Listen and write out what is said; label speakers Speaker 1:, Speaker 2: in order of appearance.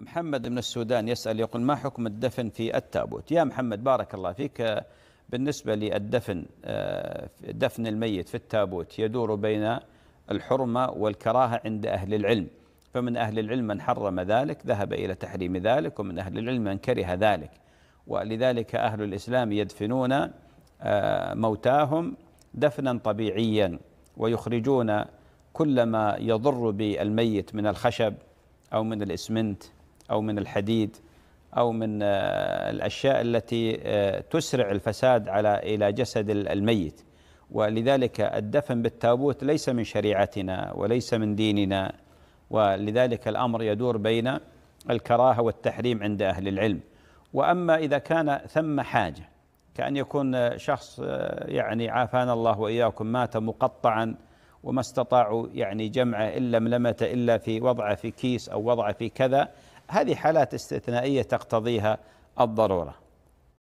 Speaker 1: محمد من السودان يسأل يقول ما حكم الدفن في التابوت يا محمد بارك الله فيك بالنسبة للدفن آه، دفن الميت في التابوت يدور بين الحرمة والكراهة عند أهل العلم فمن أهل العلم من حرم ذلك ذهب إلى تحريم ذلك ومن أهل العلم من كره ذلك ولذلك أهل الإسلام يدفنون آه، موتاهم دفنا طبيعيا ويخرجون كل ما يضر بالميت من الخشب أو من الإسمنت أو من الحديد أو من آه، الأشياء التي آه، تسرع الفساد على إلى جسد الميت ولذلك الدفن بالتابوت ليس من شريعتنا وليس من ديننا ولذلك الأمر يدور بين الكراهة والتحريم عند أهل العلم وأما إذا كان ثم حاجة كأن يكون شخص آه، يعني عافانا الله وإياكم مات مقطعا وما استطاعوا يعني جمعه إلا ملمته إلا في وضعه في كيس أو وضعه في كذا هذه حالات استثنائيه تقتضيها الضروره